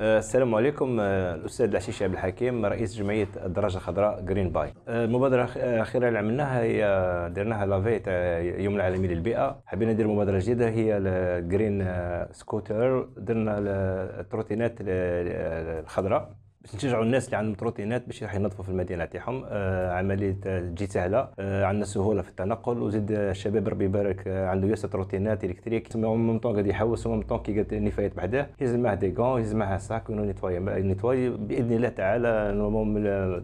آه، السلام عليكم آه، الاستاذ العشيش عبد الحكيم رئيس جمعيه الدراجه الخضراء جرين باي المبادره آه، الاخيره اللي عملناها هي درناها لافي تاع يوم العالمي للبيئه حبينا ندير مبادره جديده هي الجرين سكوتر درنا التروتينات الخضراء باش نشجعوا الناس اللي عندهم تروتينات باش راح ينظفوا في المدينه تاعهم آه عمليه تجي سهله آه عندنا سهوله في التنقل وزيد الشباب ربي يبارك آه، عنده ياسر تروتينات الكتريك تسمى اون ميم طون قاعد يحوس اون ميم طون كي قاعد نفايات بعداه يهز معاه دي كون يهز معاه ساك ونيتواي نيتواي باذن الله تعالى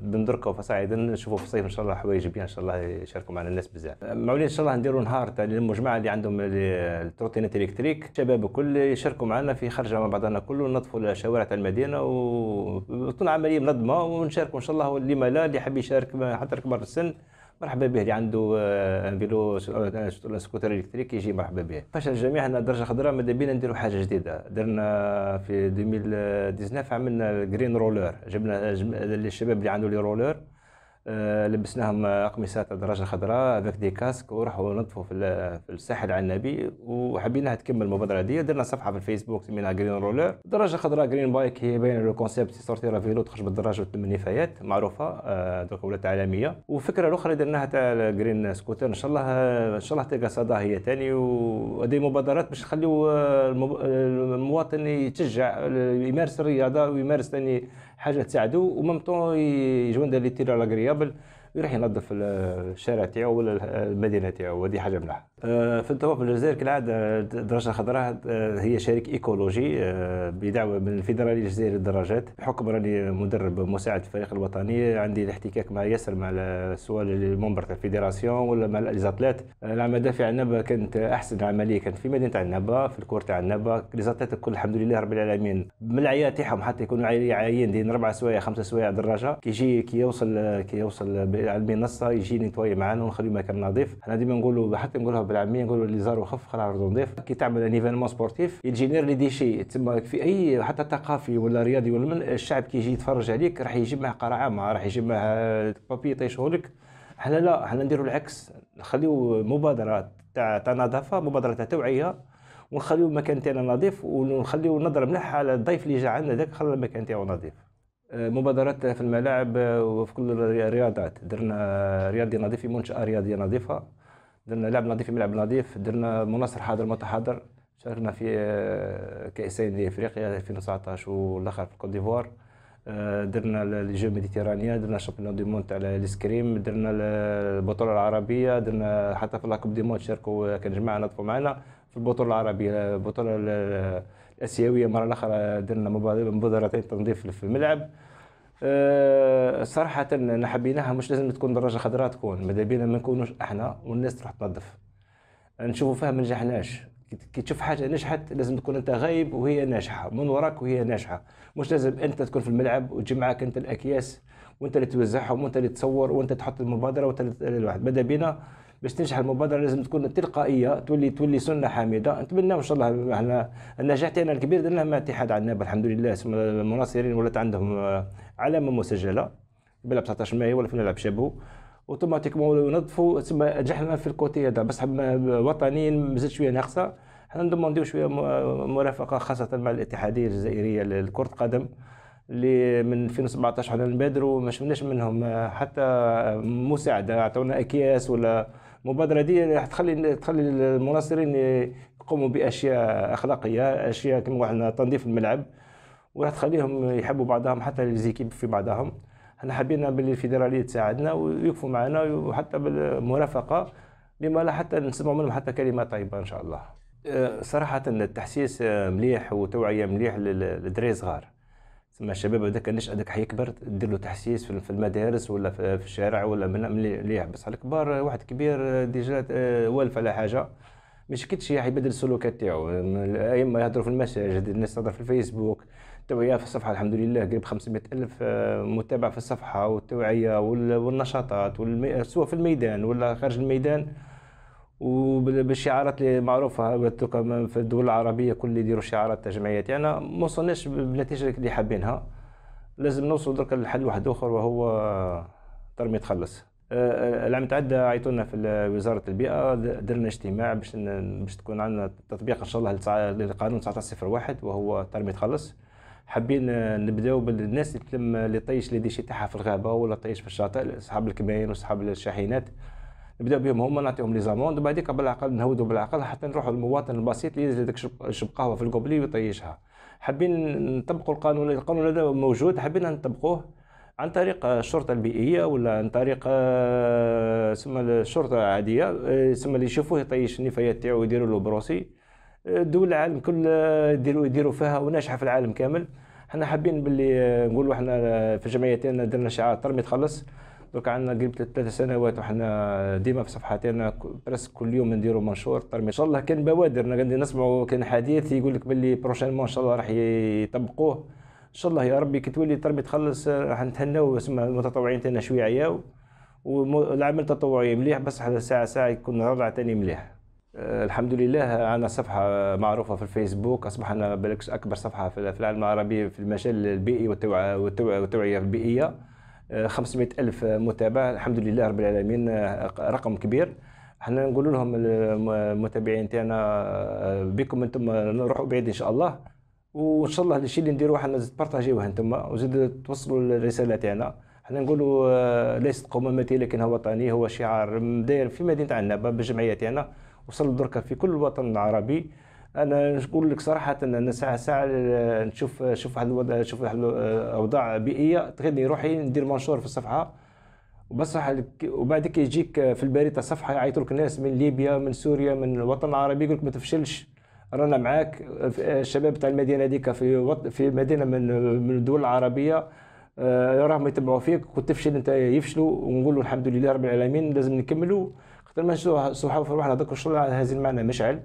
بندركوا فصاعدا نشوفوا في الصيف ان شاء الله حوايج بيان ان شاء الله يشاركوا معنا الناس بزاف آه، معولين ان شاء الله نديروا نهار تاع المجمع اللي عندهم التروتينات الكتريك الشباب الكل يشاركوا معنا في خرجه مع بعضنا كله ننظفوا الشوارع تاع المدينه و تكون عمليه منظمه ونشاركوا ان شاء الله واللي ما لا اللي حاب يشارك حتى كبار السن مرحبا به اللي عنده امبيلو آه، آه، سكوتر الكتريك يجي مرحبا به فاش الجميع عندنا درجه خضراء ماذا بينا نديروا حاجه جديده درنا في 2019 آه، عملنا جرين رولر جبنا للشباب اللي عنده لي رولر آه، لبسناهم اقمصات الدرجه الخضراء افيك دي كاسك وراحوا نطفوا في, في الساحل النبي وحبيناها تكمل المبادره دي درنا صفحه في الفيسبوك سميناها جرين رولر الدرجه الخضراء جرين بايك هي باينه لو كونسيبت سورتي فيلو تخرج بالدراجه وتلم النفايات معروفه آه، دوك ولات عالميه وفكره الاخرى درناها تاع جرين سكوتر ان شاء الله ان شاء الله تلقى صدى هي ثاني وهذه مبادرات باش تخليو المواطن يتشجع يمارس الرياضه ويمارس ثاني حاجه تساعدو وميم طون يجونا لي تيرا لاغريابل يروح ينظف الشارع تاعو ولا المدينه تاعو وهذه حاجه ملاحه آه، في الطواف الجزائر كالعاده الدرجه الخضراء آه، هي شريك ايكولوجي آه، بدعوه من الفيدرالي الجزائري للدراجات بحكم راني مدرب مساعد في الفريق الوطني عندي الاحتكاك مع ياسر مع سواء المنبر تاع الفيدراسيون ولا مع الزاتليت العمل في عنابه كانت احسن عمليه كانت في مدينه عنابه في الكور تاع عنابه ليزاتليت الكل الحمد لله رب العالمين من العيا تاعهم حتى يكونوا عايين دين اربع سوايع خمسه سوايع دراجه كيجي كي يوصل كي يوصل على المنصه يجي نتواي معانا ونخليه مكان نظيف حنا ديما نقولوا حتى نقولها بالعاميه نقولوا اللي زاروا خف خلع عرض نظيف كي تعمل ان ايفينمون سبورتيف يجينير لي ديشي تسمى في اي حتى ثقافي ولا رياضي ولا من الشعب كي يجي يتفرج عليك راح يجيب معاه قرعه ما راح يجيب معاه بابي طيشهولك حنا لا حنا نديروا العكس نخليو مبادره تاع تاع نظافه مبادره تاع توعيه ونخليو المكان تاعنا نظيف ونخليو نظره مليحه على الضيف اللي جا عندنا ذاك خلى المكان تاعو نظيف مبادرات في الملاعب وفي كل الرياضات درنا رياضي نظيف في منشأة رياضية نظيفة درنا لعب نظيف في ملعب نظيف درنا مناصر حاضر متحضر شاركنا في كأسين لإفريقيا 2019 والآخر في الكوت ديفوار آه، درنا الجو جو درنا شامبيون دي مونت تاع الاسكريم درنا البطوله العربيه درنا حتى في لاكوب دي مونت شاركوا كان جماعه نطفوا معنا في البطوله العربيه البطوله الاسيويه مره الاخرى درنا مبادرتين تنظيف في الملعب آه، صراحة صراحة حبيناها مش لازم تكون دراجة خضراء تكون ماذا بينا ما نكونوش احنا والناس تروح تنظف نشوفوا فيها ما نجحناش كي تشوف حاجه نجحت لازم تكون انت غايب وهي ناجحه من وراك وهي ناجحه مش لازم انت تكون في الملعب وتجيب معاك انت الاكياس وانت اللي توزعهم وانت اللي تصور وانت تحط المبادره وانت اللي الواحد بدا بينا باش تنجح المبادره لازم تكون تلقائيه تولي تولي سنه حامده نتمنى ان شاء الله احنا النجاح تاعنا الكبير درناه مع اتحاد عناب الحمد لله المناصرين ولات عندهم آه، علامه مسجله بلا 19 مايو ولا في ملعب شابو اوتوماتيكمون ينظفوا تسمى نجحنا في الكوتي هذا بصح وطنيين مازال شويه ناقصه حنا ندومونديو شويه مرافقه خاصه مع الاتحاديه الجزائريه لكره القدم اللي من 2017 حنا نبادروا ما شفناش منهم حتى مساعده عطونا اكياس ولا مبادرة دي راح تخلي تخلي المناصرين يقوموا باشياء اخلاقيه اشياء كما قلنا تنظيف الملعب وراح تخليهم يحبوا بعضهم حتى ليزيكيب في بعضهم احنا حبينا باللي الفيدراليه تساعدنا ويكفوا معنا وحتى بالمرافقه لما لا حتى نسمع منهم حتى كلمه طيبه ان شاء الله أه، صراحه التحسيس أه، مليح وتوعيه مليح للدراري صغار تسمى الشباب هذاك النشأة هذاك حيكبر دير له تحسيس في المدارس ولا في الشارع ولا من مليح بس الكبار واحد كبير أه، ديجا والف على حاجه مش شكيتش يبدل السلوكات تاعو اما يهضروا في المساجد الناس تهضر في الفيسبوك التوعيه في الصفحه الحمد لله قريب 500 الف آه، متابع في الصفحه والتوعيه والنشاطات سواء في الميدان ولا خارج الميدان وبالشعارات اللي معروفه في الدول العربيه كل يديروا شعارات جمعيات يعني ما وصلناش بالنتيجه اللي حابينها لازم نوصل درك لحل واحد اخر وهو ترمي تخلص آه، آه، العام تعدى عيطونا في وزاره البيئه درنا اجتماع باش باش تكون عندنا تطبيق ان شاء الله لقانون 1901 وهو ترمي تخلص حابين نبداو بالناس اللي تلم اللي طيش لي ديشي تاعها في الغابه ولا طيش في الشاطئ اصحاب الكباين واصحاب الشاحنات نبداو بهم هما نعطيهم لي زاموند وبعديك بالعقل نهودو بالعقل حتى نروحو للمواطن البسيط اللي ينزل داك شب قهوه في الكوبلي ويطيشها حابين نطبقوا القانون القانون هذا موجود حابين نطبقوه عن طريق الشرطه البيئيه ولا عن طريق آه، سما الشرطه العاديه آه، سما اللي يشوفوه يطيش النفايات تاعو ويديروا له بروسي دول العالم كل يديروا يديروا فيها وناجحه في العالم كامل حنا حابين باللي نقولوا حنا في الجمعيه درنا شعار ترمي تخلص دوك عندنا قريب ثلاث سنوات وحنا ديما في صفحاتنا برس برسك كل يوم نديروا منشور ترمي ان شاء الله كان بوادر غادي نسمعوا كان حديث يقول لك باللي بروشينمون ان شاء الله راح يطبقوه ان شاء الله يا ربي كي تولي ترمي تخلص راح نتهناو المتطوعين تاعنا شويه عياو والعمل التطوعي مليح بس على ساعه ساعه يكون رضع تاني مليح آه، الحمد لله عندنا صفحة معروفة في الفيسبوك أصبحنا بالكش أكبر صفحة في العالم العربي في المجال البيئي والتوعية البيئية 500 آه، ألف متابع الحمد لله رب العالمين آه، رقم كبير احنا نقول لهم المتابعين تاعنا بكم انتم نروحوا بعيد ان شاء الله وان شاء الله الشيء اللي نديروه احنا زد بارطاجيوه انتم وزيد توصلوا الرساله تاعنا احنا نقولوا ليست قوميتي لكن هو وطني هو شعار داير في مدينه عنابه بالجمعيه تاعنا وصل دركا في كل الوطن العربي انا نقول لك صراحه إن انا ساعه ساعه نشوف شوف واحد الوضع شوف واحد الاوضاع بيئيه تغني روحي ندير منشور في الصفحه وبصح كي يجيك في البريطه صفحه يعيطوا لك الناس من ليبيا من سوريا من الوطن العربي يقول لك ما تفشلش رانا معاك الشباب تاع المدينه هذيك في وط... في مدينه من من الدول العربيه آه، راهم يتبعوا فيك وتفشل انت يفشلوا ونقولوا الحمد لله رب العالمين لازم نكملوا خاطر ما سبحان الله روحنا دوك الشغل هازين معنا مشعل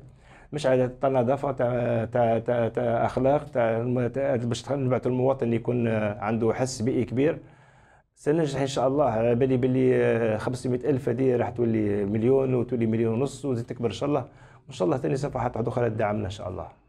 مشعل تاع النظافه تاع تاع تاع تاع اخلاق تاع باش نبعثوا المواطن يكون آه، عنده حس بيئي كبير سننجح ان شاء الله على بالي بلي 500 آه، الف هذه راح تولي مليون وتولي مليون ونص وتزيد تكبر ان شاء الله وان شاء الله ثاني صفحات اخرى تدعمنا ان شاء الله